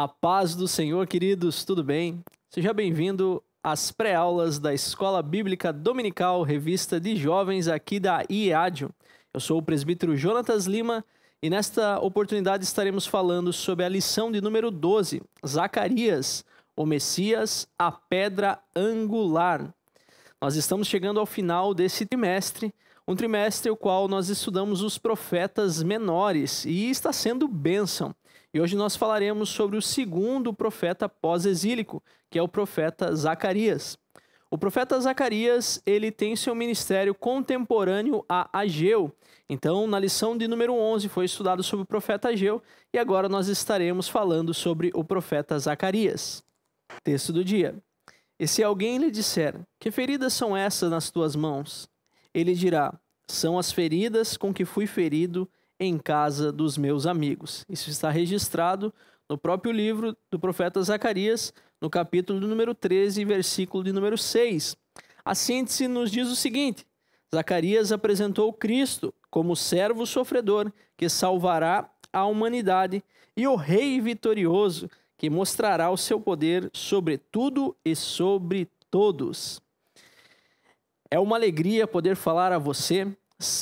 A paz do Senhor, queridos, tudo bem? Seja bem-vindo às pré-aulas da Escola Bíblica Dominical, revista de jovens aqui da IEADIO. Eu sou o presbítero Jonatas Lima e nesta oportunidade estaremos falando sobre a lição de número 12, Zacarias, o Messias, a pedra angular. Nós estamos chegando ao final desse trimestre, um trimestre o qual nós estudamos os profetas menores e está sendo bênção. E hoje nós falaremos sobre o segundo profeta pós-exílico, que é o profeta Zacarias. O profeta Zacarias, ele tem seu ministério contemporâneo a Ageu. Então, na lição de número 11 foi estudado sobre o profeta Ageu e agora nós estaremos falando sobre o profeta Zacarias. Texto do dia. E se alguém lhe disser: "Que feridas são essas nas tuas mãos?", ele dirá: "São as feridas com que fui ferido em casa dos meus amigos. Isso está registrado no próprio livro do profeta Zacarias, no capítulo número 13, versículo de número 6. A síntese nos diz o seguinte: Zacarias apresentou Cristo como servo sofredor que salvará a humanidade e o rei vitorioso que mostrará o seu poder sobre tudo e sobre todos. É uma alegria poder falar a você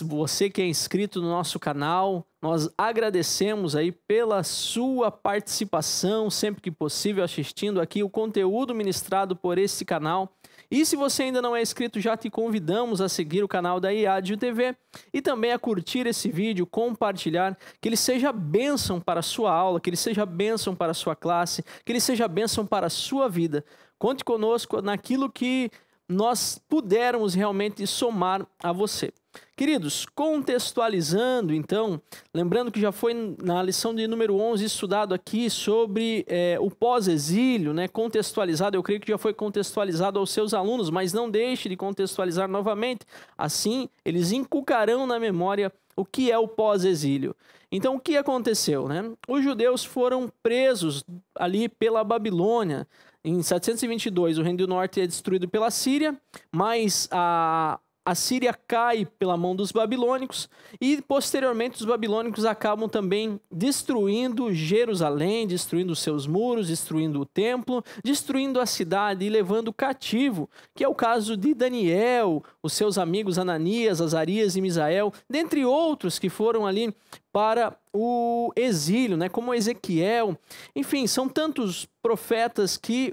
você que é inscrito no nosso canal, nós agradecemos aí pela sua participação, sempre que possível, assistindo aqui o conteúdo ministrado por esse canal. E se você ainda não é inscrito, já te convidamos a seguir o canal da IADIO TV e também a curtir esse vídeo, compartilhar, que ele seja bênção para a sua aula, que ele seja bênção para a sua classe, que ele seja bênção para a sua vida. Conte conosco naquilo que nós pudermos realmente somar a você. Queridos, contextualizando então, lembrando que já foi na lição de número 11 estudado aqui sobre é, o pós-exílio, né, contextualizado, eu creio que já foi contextualizado aos seus alunos, mas não deixe de contextualizar novamente, assim eles inculcarão na memória o que é o pós-exílio. Então, o que aconteceu? Né? Os judeus foram presos ali pela Babilônia. Em 722, o Reino do Norte é destruído pela Síria, mas a, a Síria cai pela mão dos babilônicos e posteriormente os babilônicos acabam também destruindo Jerusalém, destruindo seus muros, destruindo o templo, destruindo a cidade e levando cativo, que é o caso de Daniel, os seus amigos Ananias, Azarias e Misael, dentre outros que foram ali para o exílio, né, como Ezequiel. Enfim, são tantos profetas que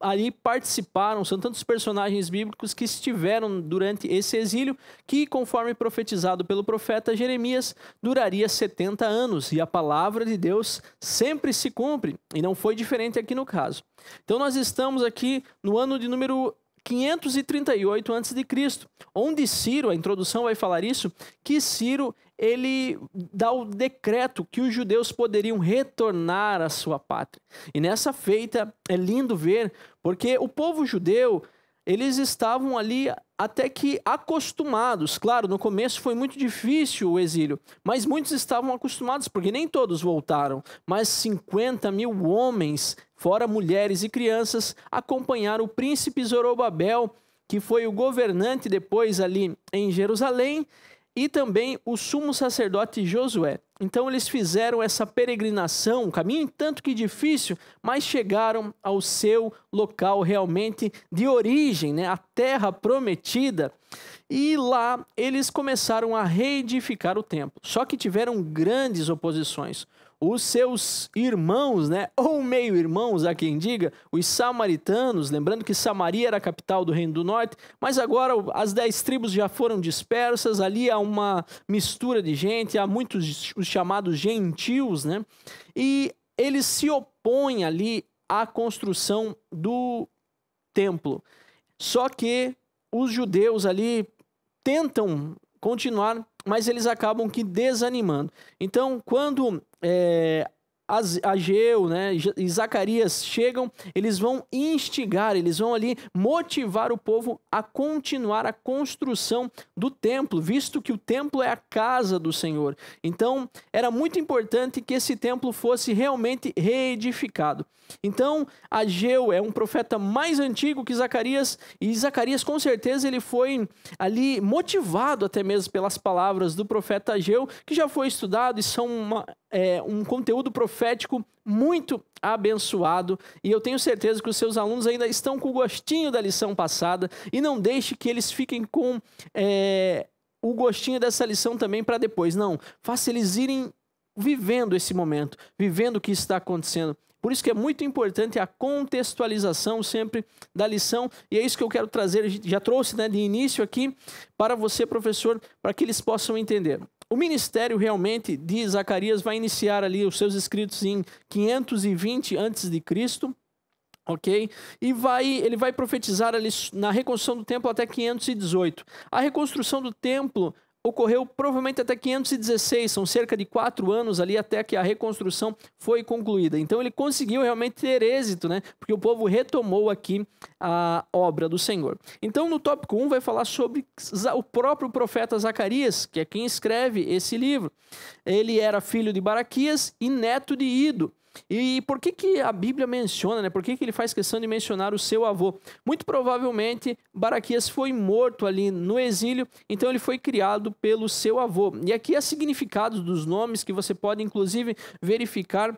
ali participaram, são tantos personagens bíblicos que estiveram durante esse exílio, que, conforme profetizado pelo profeta Jeremias, duraria 70 anos, e a palavra de Deus sempre se cumpre, e não foi diferente aqui no caso. Então nós estamos aqui no ano de número 538 a.C., onde Ciro, a introdução vai falar isso, que Ciro ele dá o decreto que os judeus poderiam retornar à sua pátria. E nessa feita é lindo ver, porque o povo judeu, eles estavam ali até que acostumados. Claro, no começo foi muito difícil o exílio, mas muitos estavam acostumados, porque nem todos voltaram. Mas 50 mil homens, fora mulheres e crianças, acompanharam o príncipe Zorobabel, que foi o governante depois ali em Jerusalém, e também o sumo sacerdote Josué. Então eles fizeram essa peregrinação, um caminho tanto que difícil, mas chegaram ao seu local realmente de origem, né, a terra prometida. E lá eles começaram a reedificar o templo. Só que tiveram grandes oposições os seus irmãos, né, ou meio-irmãos, há quem diga, os samaritanos, lembrando que Samaria era a capital do Reino do Norte, mas agora as dez tribos já foram dispersas, ali há uma mistura de gente, há muitos os chamados gentios, né, e eles se opõem ali à construção do templo. Só que os judeus ali tentam continuar mas eles acabam que desanimando. Então, quando é, Ageu né, e Zacarias chegam, eles vão instigar, eles vão ali motivar o povo a continuar a construção do templo, visto que o templo é a casa do Senhor. Então, era muito importante que esse templo fosse realmente reedificado. Então, Ageu é um profeta mais antigo que Zacarias, e Zacarias com certeza ele foi ali motivado até mesmo pelas palavras do profeta Ageu, que já foi estudado e são uma, é, um conteúdo profético muito abençoado. E eu tenho certeza que os seus alunos ainda estão com o gostinho da lição passada, e não deixe que eles fiquem com. É, o gostinho dessa lição também para depois. Não, faça eles irem vivendo esse momento, vivendo o que está acontecendo. Por isso que é muito importante a contextualização sempre da lição, e é isso que eu quero trazer, já trouxe né, de início aqui para você, professor, para que eles possam entender. O ministério realmente de Zacarias vai iniciar ali os seus escritos em 520 a.C., ok? E vai, ele vai profetizar ali na reconstrução do templo até 518. A reconstrução do templo ocorreu provavelmente até 516, são cerca de quatro anos ali até que a reconstrução foi concluída. Então ele conseguiu realmente ter êxito, né? Porque o povo retomou aqui a obra do Senhor. Então no tópico 1 vai falar sobre o próprio profeta Zacarias, que é quem escreve esse livro. Ele era filho de Baraquias e neto de Ido. E por que, que a Bíblia menciona, né? Por que, que ele faz questão de mencionar o seu avô? Muito provavelmente, Baraquias foi morto ali no exílio, então ele foi criado pelo seu avô. E aqui há significados dos nomes que você pode, inclusive, verificar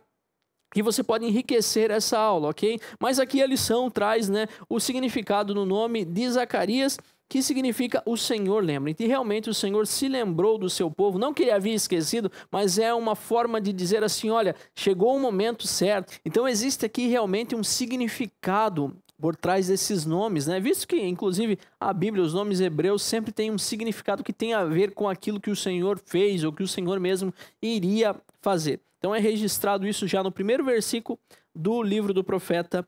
que você pode enriquecer essa aula, ok? Mas aqui a lição traz né, o significado no nome de Zacarias que significa o Senhor lembra. E então, realmente o Senhor se lembrou do seu povo, não que ele havia esquecido, mas é uma forma de dizer assim: olha, chegou o momento certo. Então existe aqui realmente um significado por trás desses nomes, né? Visto que, inclusive, a Bíblia, os nomes hebreus sempre têm um significado que tem a ver com aquilo que o Senhor fez ou que o Senhor mesmo iria fazer. Então é registrado isso já no primeiro versículo do livro do profeta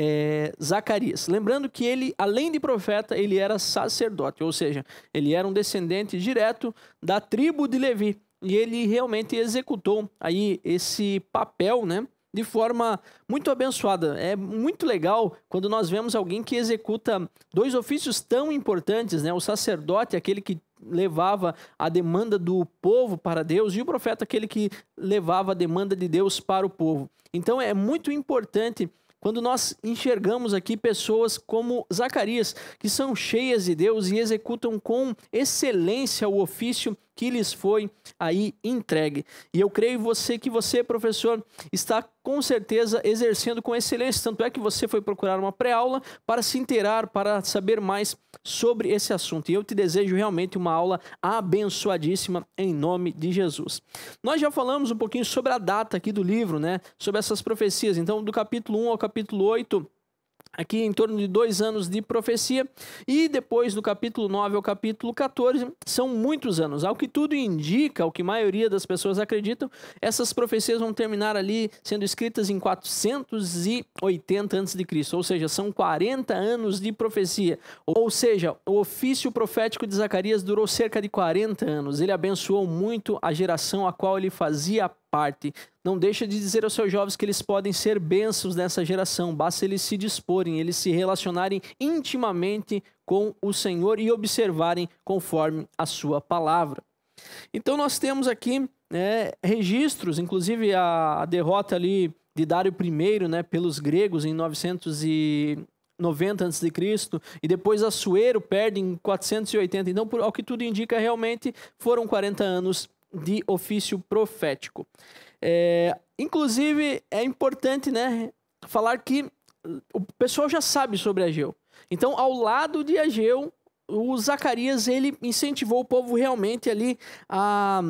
é, Zacarias. Lembrando que ele, além de profeta, ele era sacerdote, ou seja, ele era um descendente direto da tribo de Levi. E ele realmente executou aí esse papel, né? De forma muito abençoada. É muito legal quando nós vemos alguém que executa dois ofícios tão importantes, né? O sacerdote, aquele que levava a demanda do povo para Deus, e o profeta, aquele que levava a demanda de Deus para o povo. Então é muito importante quando nós enxergamos aqui pessoas como Zacarias, que são cheias de Deus e executam com excelência o ofício que lhes foi aí entregue. E eu creio você que você, professor, está com certeza exercendo com excelência, tanto é que você foi procurar uma pré-aula para se inteirar, para saber mais sobre esse assunto. E eu te desejo realmente uma aula abençoadíssima em nome de Jesus. Nós já falamos um pouquinho sobre a data aqui do livro, né? Sobre essas profecias. Então, do capítulo 1 ao capítulo 8, aqui em torno de dois anos de profecia, e depois do capítulo 9 ao capítulo 14, são muitos anos. Ao que tudo indica, ao que a maioria das pessoas acreditam, essas profecias vão terminar ali sendo escritas em 480 a.C., ou seja, são 40 anos de profecia. Ou seja, o ofício profético de Zacarias durou cerca de 40 anos. Ele abençoou muito a geração a qual ele fazia parte. Não deixa de dizer aos seus jovens que eles podem ser bênçãos nessa geração, basta eles se disporem, eles se relacionarem intimamente com o Senhor e observarem conforme a sua palavra. Então nós temos aqui né, registros, inclusive a, a, derrota ali de Dário I né, pelos gregos em 990 a.C. e depois Assuero perde em 480. Então, por, ao que tudo indica, realmente foram 40 anos de ofício profético. É, inclusive, é importante né, falar que o pessoal já sabe sobre Ageu. Então, ao lado de Ageu, o Zacarias ele incentivou o povo realmente ali a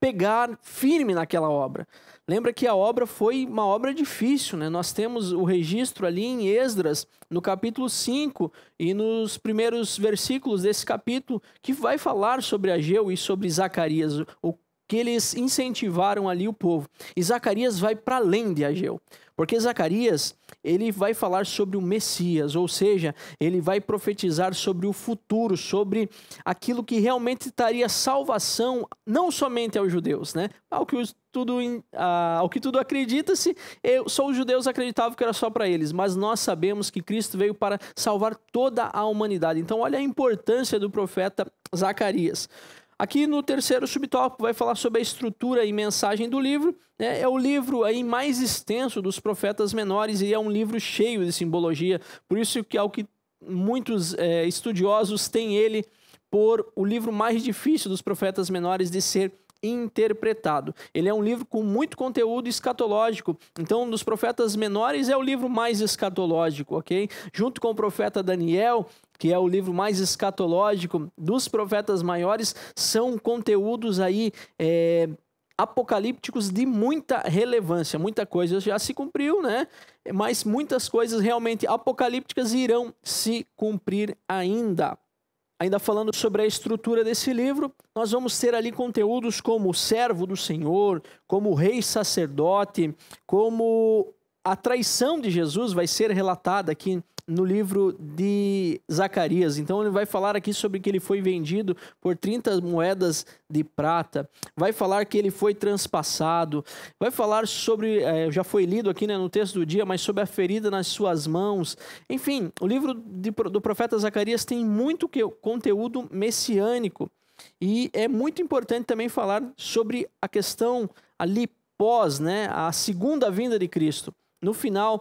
pegar firme naquela obra. Lembra que a obra foi uma obra difícil, né? Nós temos o registro ali em Esdras, no capítulo 5 e nos primeiros versículos desse capítulo, que vai falar sobre Ageu e sobre Zacarias, o que eles incentivaram ali o povo. E Zacarias vai para além de Ageu, porque Zacarias, ele vai falar sobre o Messias, ou seja, ele vai profetizar sobre o futuro, sobre aquilo que realmente traria salvação não somente aos judeus, né? Ao que tudo, ao que tudo acredita-se, só os judeus acreditavam que era só para eles, mas nós sabemos que Cristo veio para salvar toda a humanidade. Então olha a importância do profeta Zacarias. Aqui no terceiro subtópico vai falar sobre a estrutura e mensagem do livro. Né? É o livro aí mais extenso dos profetas menores e é um livro cheio de simbologia. Por isso que é o que muitos é, estudiosos têm ele por o livro mais difícil dos profetas menores de ser interpretado. Ele é um livro com muito conteúdo escatológico. Então, dos profetas menores é o livro mais escatológico, ok? Junto com o profeta Daniel, que é o livro mais escatológico dos profetas maiores, são conteúdos aí. É, apocalípticos de muita relevância, muita coisa já se cumpriu, né? Mas muitas coisas realmente apocalípticas irão se cumprir ainda. Ainda falando sobre a estrutura desse livro, nós vamos ter ali conteúdos como o servo do Senhor, como o rei sacerdote, como a traição de Jesus vai ser relatada aqui no livro de Zacarias. Então ele vai falar aqui sobre que ele foi vendido por 30 moedas de prata, vai falar que ele foi transpassado, vai falar sobre, é, já foi lido aqui né, no texto do dia, mas sobre a ferida nas suas mãos. Enfim, o livro de, do profeta Zacarias tem muito que, conteúdo messiânico. E é muito importante também falar sobre a questão ali pós, né, a segunda vinda de Cristo no final,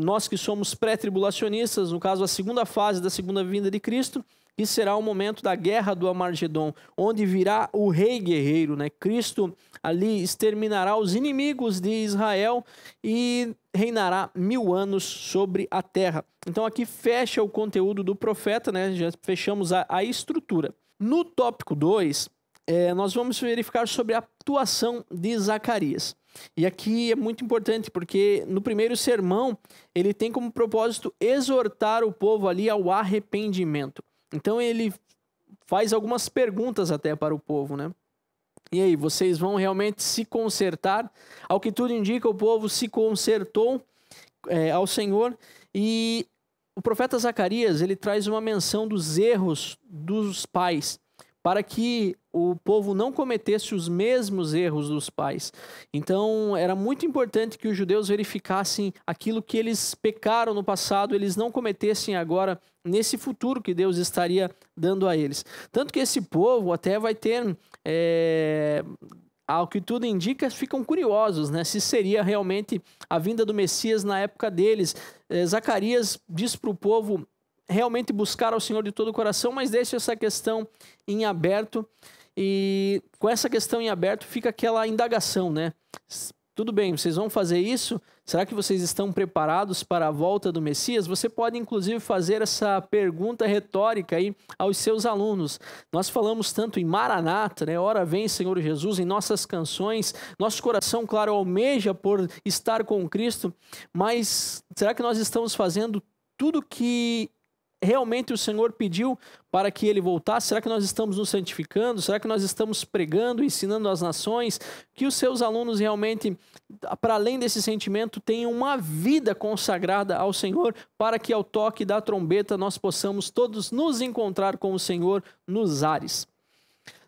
nós que somos pré-tribulacionistas, no caso, a segunda fase da segunda vinda de Cristo, que será o momento da guerra do Amargedon, onde virá o rei guerreiro, né? Cristo ali exterminará os inimigos de Israel e reinará mil anos sobre a terra. Então aqui fecha o conteúdo do profeta, né? Já fechamos a, a estrutura. No tópico 2, é, nós vamos verificar sobre a atuação de Zacarias. E aqui é muito importante, porque no primeiro sermão, ele tem como propósito exortar o povo ali ao arrependimento. Então ele faz algumas perguntas até para o povo, né? E aí, vocês vão realmente se consertar? Ao que tudo indica, o povo se consertou é, ao Senhor. E o profeta Zacarias, ele traz uma menção dos erros dos pais para que o povo não cometesse os mesmos erros dos pais. Então, era muito importante que os judeus verificassem aquilo que eles pecaram no passado, eles não cometessem agora nesse futuro que Deus estaria dando a eles. Tanto que esse povo até vai ter. É, ao que tudo indica, ficam curiosos, né? Se seria realmente a vinda do Messias na época deles. Eh, Zacarias diz para o povo realmente buscar ao Senhor de todo o coração, mas deixe essa questão em aberto. E com essa questão em aberto fica aquela indagação, né? Tudo bem, vocês vão fazer isso? Será que vocês estão preparados para a volta do Messias? Você pode inclusive fazer essa pergunta retórica aí aos seus alunos. Nós falamos tanto em Maranata, né? Ora vem, Senhor Jesus, em nossas canções. Nosso coração, claro, almeja por estar com Cristo, mas será que nós estamos fazendo tudo que realmente o Senhor pediu para que ele voltasse? Será que nós estamos nos santificando? Será que nós estamos pregando, ensinando as nações? Que os seus alunos realmente, para além desse sentimento, tenham uma vida consagrada ao Senhor, para que ao toque da trombeta nós possamos todos nos encontrar com o Senhor nos ares.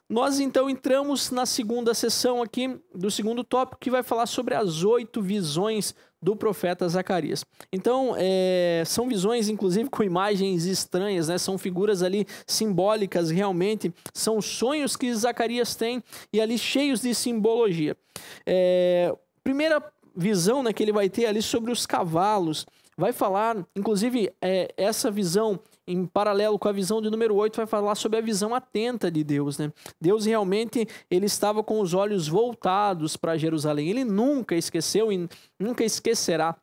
Nós então entramos na segunda sessão aqui do segundo tópico que vai falar sobre as oito visões do profeta Zacarias. Então, é, são visões, inclusive, com imagens estranhas, né? são figuras ali simbólicas, realmente, são sonhos que Zacarias tem e ali cheios de simbologia. É, primeira visão né, que ele vai ter ali sobre os cavalos, vai falar, inclusive, é, essa visão em paralelo com a visão de número 8, vai falar sobre a visão atenta de Deus, né? Deus realmente ele estava com os olhos voltados para Jerusalém. Ele nunca esqueceu e nunca esquecerá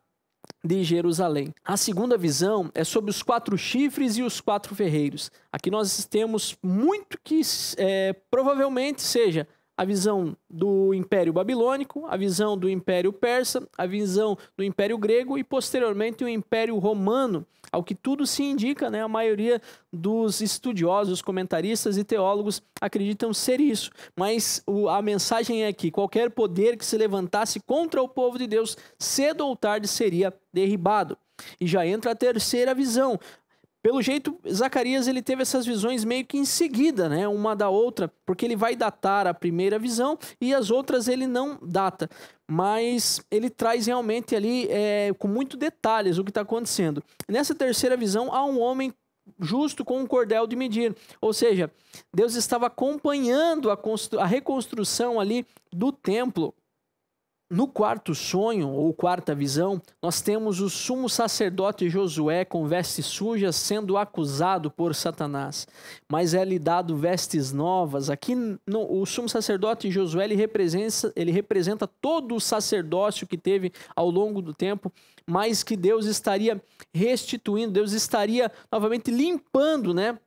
de Jerusalém. A segunda visão é sobre os quatro chifres e os quatro ferreiros. Aqui nós temos muito que é, provavelmente seja a visão do Império Babilônico, a visão do Império Persa, a visão do Império Grego e posteriormente o Império Romano, ao que tudo se indica, né, a maioria dos estudiosos, comentaristas e teólogos acreditam ser isso. Mas o, a mensagem é que qualquer poder que se levantasse contra o povo de Deus, cedo ou tarde seria derribado. E já entra a terceira visão, pelo jeito, Zacarias ele teve essas visões meio que em seguida, né, uma da outra, porque ele vai datar a primeira visão e as outras ele não data, mas ele traz realmente ali é, com muito detalhes o que está acontecendo. Nessa terceira visão há um homem justo com um cordel de medir. Ou seja, Deus estava acompanhando a, a reconstrução ali do templo no quarto sonho, ou quarta visão, nós temos o sumo sacerdote Josué com vestes sujas sendo acusado por Satanás, mas é lhe dado vestes novas. Aqui no, o sumo sacerdote Josué ele representa, ele representa todo o sacerdócio que teve ao longo do tempo, mas que Deus estaria restituindo, Deus estaria novamente limpando, né?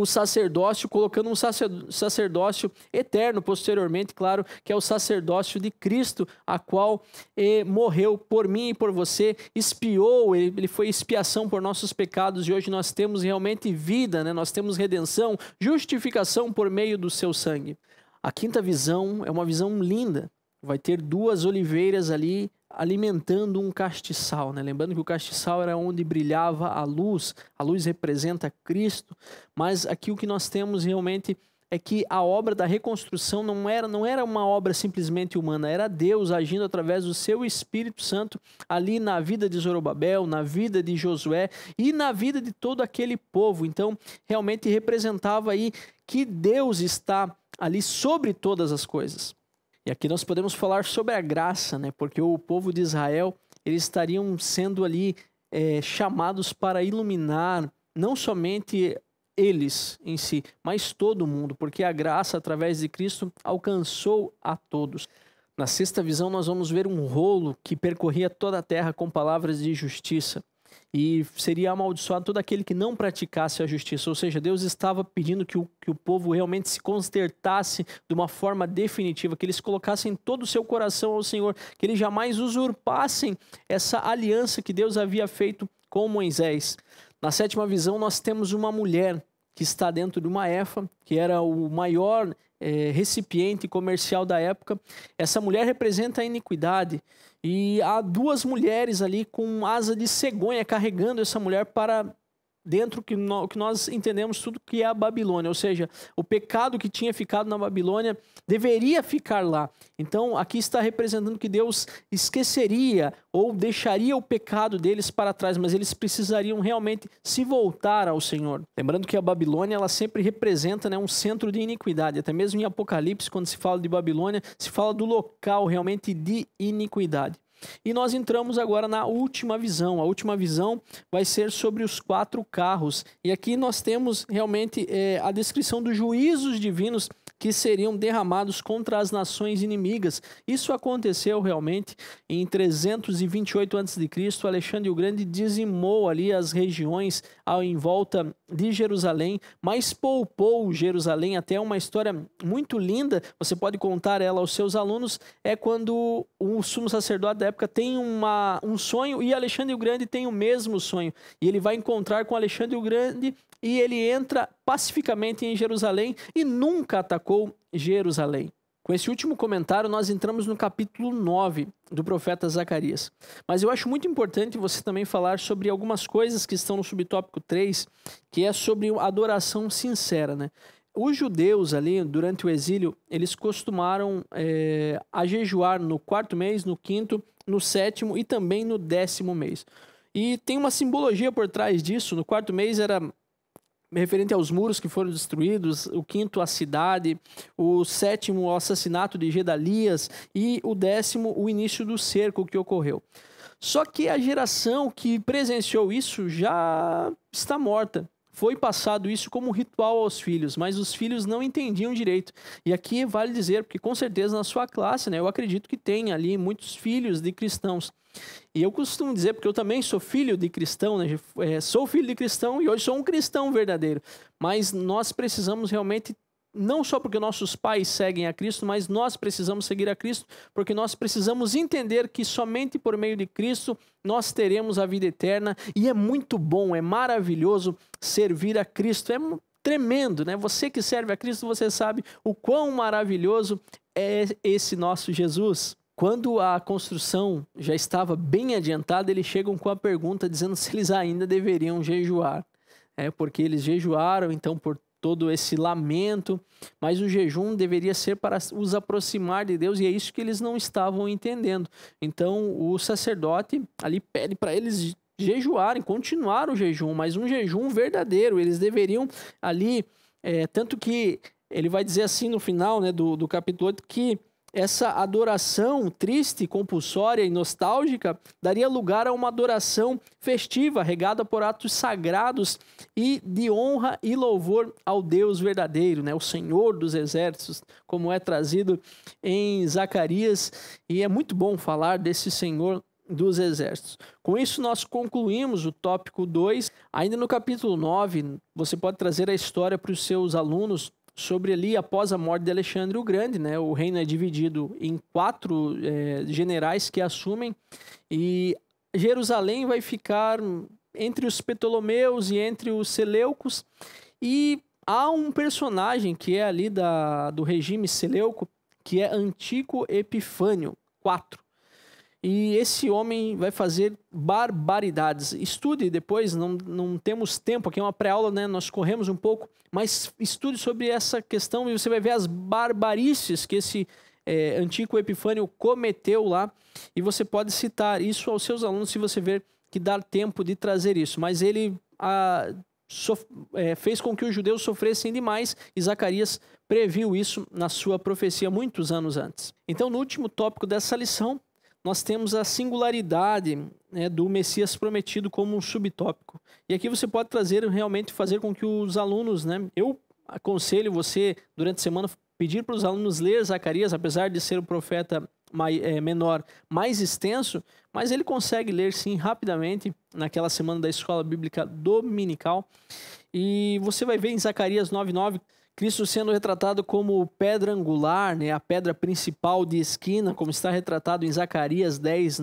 o sacerdócio, colocando um sacerdócio eterno, posteriormente, claro, que é o sacerdócio de Cristo, a qual eh, morreu por mim e por você, espiou, ele, ele, foi expiação por nossos pecados e hoje nós temos realmente vida, né? nós temos redenção, justificação por meio do seu sangue. A quinta visão é uma visão linda, vai ter duas oliveiras ali alimentando um castiçal, né? Lembrando que o castiçal era onde brilhava a luz. A luz representa Cristo, mas aqui o que nós temos realmente é que a obra da reconstrução não era, não era uma obra simplesmente humana, era Deus agindo através do seu Espírito Santo ali na vida de Zorobabel, na vida de Josué e na vida de todo aquele povo. Então, realmente representava aí que Deus está ali sobre todas as coisas. E aqui nós podemos falar sobre a graça, né? Porque o povo de Israel, eles estariam sendo ali é, chamados para iluminar não somente eles em si, mas todo o mundo, porque a graça através de Cristo alcançou a todos. Na sexta visão, nós vamos ver um rolo que percorria toda a terra com palavras de justiça e seria amaldiçoado todo aquele que não praticasse a justiça. Ou seja, Deus estava pedindo que o, que o povo realmente se constertasse de uma forma definitiva, que eles colocassem todo o seu coração ao Senhor, que eles jamais usurpassem essa aliança que Deus havia feito com Moisés. Na sétima visão, nós temos uma mulher que está dentro de uma efa, que era o maior é, recipiente comercial da época. Essa mulher representa a iniquidade. E há duas mulheres ali com asa de cegonha carregando essa mulher para dentro que, que nós entendemos tudo que é a Babilônia, ou seja, o pecado que tinha ficado na Babilônia deveria ficar lá. Então, aqui está representando que Deus esqueceria ou deixaria o pecado deles para trás, mas eles precisariam realmente se voltar ao Senhor. Lembrando que a Babilônia ela sempre representa né, um centro de iniquidade. Até mesmo em Apocalipse, quando se fala de Babilônia, se fala do local realmente de iniquidade. E nós entramos agora na última visão. A última visão vai ser sobre os quatro carros. E aqui nós temos realmente é, a descrição dos juízos divinos que seriam derramados contra as nações inimigas. Isso aconteceu realmente em 328 a.C. Alexandre o Grande dizimou ali as regiões ao em volta de Jerusalém, mas poupou Jerusalém. Até uma história muito linda, você pode contar ela aos seus alunos, é quando o sumo sacerdote da época tem uma, um sonho e Alexandre o Grande tem o mesmo sonho. E ele vai encontrar com Alexandre o Grande e ele entra pacificamente em Jerusalém e nunca atacou Jerusalém. Com esse último comentário, nós entramos no capítulo 9 do profeta Zacarias. Mas eu acho muito importante você também falar sobre algumas coisas que estão no subtópico 3, que é sobre a adoração sincera. Né? os judeus ali, durante o exílio, eles costumaram é, a jejuar no quarto mês, no quinto, no sétimo e também no décimo mês. E tem uma simbologia por trás disso. No quarto mês era referente aos muros que foram destruídos, o quinto a cidade, o sétimo o assassinato de Gedalias e o décimo o início do cerco que ocorreu. Só que a geração que presenciou isso já está morta. Foi passado isso como ritual aos filhos, mas os filhos não entendiam direito. E aqui vale dizer, porque com certeza na sua classe, né, eu acredito que tem ali muitos filhos de cristãos. E eu costumo dizer, porque eu também sou filho de cristão, né? Eh, sou filho de cristão e hoje sou um cristão verdadeiro. Mas nós precisamos realmente não só porque nossos pais seguem a Cristo, mas nós precisamos seguir a Cristo, porque nós precisamos entender que somente por meio de Cristo nós teremos a vida eterna, e é muito bom, é maravilhoso servir a Cristo. É tremendo, né? Você que serve a Cristo, você sabe o quão maravilhoso é esse nosso Jesus. Quando a construção já estava bem adiantada, eles chegam com a pergunta dizendo se eles ainda deveriam jejuar. É porque eles jejuaram então por todo esse lamento, mas o jejum deveria ser para os aproximar de Deus e é isso que eles não estavam entendendo. Então o sacerdote ali pede para eles jejuarem, continuar o jejum, mas um jejum verdadeiro. Eles deveriam ali, é, tanto que ele vai dizer assim no final né, do, do capítulo 8 que essa adoração triste, compulsória e nostálgica daria lugar a uma adoração festiva, regada por atos sagrados e de honra e louvor ao Deus verdadeiro, né? o Senhor dos exércitos, como é trazido em Zacarias, e é muito bom falar desse Senhor dos exércitos. Com isso, nós concluímos o tópico 2. Ainda no capítulo 9, você pode trazer a história para os seus alunos sobre ali após a morte de Alexandre o Grande, né? O reino é dividido em quatro é, generais que assumem e Jerusalém vai ficar entre os Ptolomeus e entre os Seleucos e há um personagem que é ali da, do regime Seleuco que é Antigo Epifânio IV. E esse homem vai fazer barbaridades. Estude depois, não, não temos tempo, aqui é uma pré-aula, né? Nós corremos um pouco, mas estude sobre essa questão e você vai ver as barbarices que esse é, antigo Epifânio cometeu lá. E você pode citar isso aos seus alunos se você ver que dar tempo de trazer isso. Mas ele a, sof, é, fez com que os judeus sofressem demais e Zacarias previu isso na sua profecia muitos anos antes. Então, no último tópico dessa lição, nós temos a singularidade né, do Messias prometido como um subtópico. E aqui você pode trazer realmente fazer com que os alunos, né, eu aconselho você durante a semana pedir para os alunos ler Zacarias, apesar de ser o profeta mais, é, eh, menor, mais extenso, mas ele consegue ler sim rapidamente naquela semana da escola bíblica dominical. E você vai ver em Zacarias 9:9 Cristo sendo retratado como pedra angular, né, a pedra principal de esquina, como está retratado em Zacarias 10,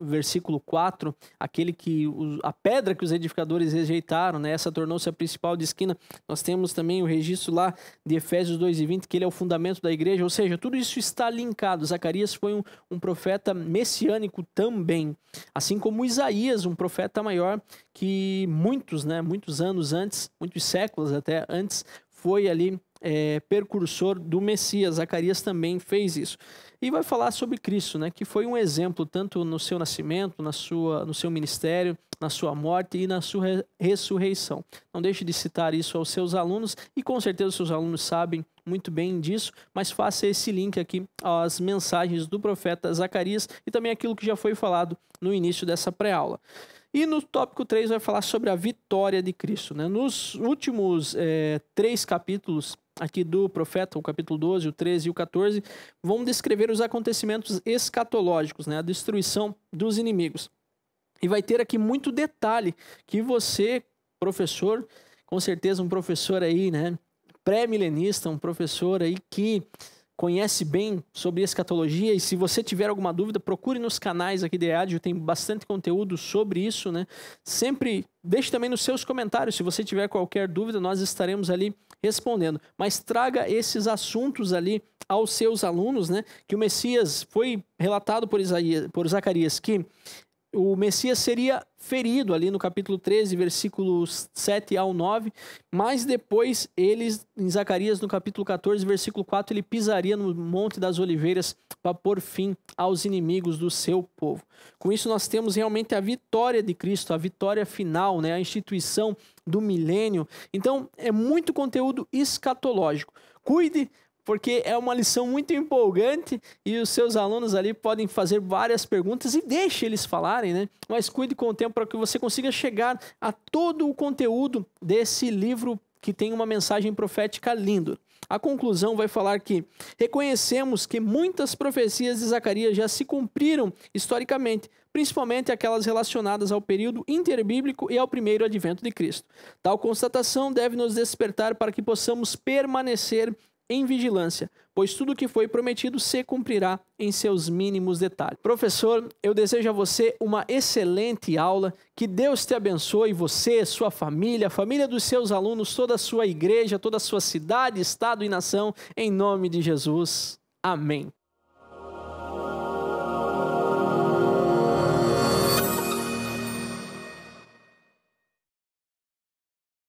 versículo 4, aquele que a pedra que os edificadores rejeitaram, né, essa tornou-se a principal de esquina. Nós temos também o registro lá de Efésios 2:20, que ele é o fundamento da igreja, ou seja, tudo isso está linkado. Zacarias foi um, um profeta messiânico também, assim como Isaías, um profeta maior que muitos, né, muitos anos antes, muitos séculos até antes, foi ali é, percursor do Messias. Zacarias também fez isso. E vai falar sobre Cristo, né, que foi um exemplo tanto no seu nascimento, na sua, no seu ministério, na sua morte e na sua ressurreição. Não deixe de citar isso aos seus alunos e com certeza os seus alunos sabem muito bem disso, mas faça esse link aqui às mensagens do profeta Zacarias e também aquilo que já foi falado no início dessa pré-aula. E no tópico 3 vai falar sobre a vitória de Cristo. Né? Nos últimos é, três capítulos aqui do profeta, o capítulo 12, o 13 e o 14, vão descrever os acontecimentos escatológicos, né? a destruição dos inimigos. E vai ter aqui muito detalhe que você, professor, com certeza um professor aí, né? Pré-milenista, um professor aí que conhece bem sobre escatologia e se você tiver alguma dúvida, procure nos canais aqui de EAD, tem bastante conteúdo sobre isso, né? Sempre deixe também nos seus comentários, se você tiver qualquer dúvida, nós estaremos ali respondendo. Mas traga esses assuntos ali aos seus alunos, né? Que o Messias foi relatado por, Isaías, por Zacarias que o Messias seria ferido ali no capítulo 13, versículos 7 ao 9, mas depois eles, em Zacarias, no capítulo 14, versículo 4, ele pisaria no Monte das Oliveiras para pôr fim aos inimigos do seu povo. Com isso, nós temos realmente a vitória de Cristo, a vitória final, né? a instituição do milênio. Então, é muito conteúdo escatológico. Cuide porque é uma lição muito empolgante e os seus alunos ali podem fazer várias perguntas e deixe eles falarem, né? Mas cuide com o tempo para que você consiga chegar a todo o conteúdo desse livro que tem uma mensagem profética lindo. A conclusão vai falar que reconhecemos que muitas profecias de Zacarias já se cumpriram historicamente, principalmente aquelas relacionadas ao período interbíblico e ao primeiro advento de Cristo. Tal constatação deve nos despertar para que possamos permanecer em vigilância, pois tudo o que foi prometido se cumprirá em seus mínimos detalhes. Professor, eu desejo a você uma excelente aula, que Deus te abençoe, você, sua família, a família dos seus alunos, toda a sua igreja, toda a sua cidade, estado e nação, em nome de Jesus. Amém.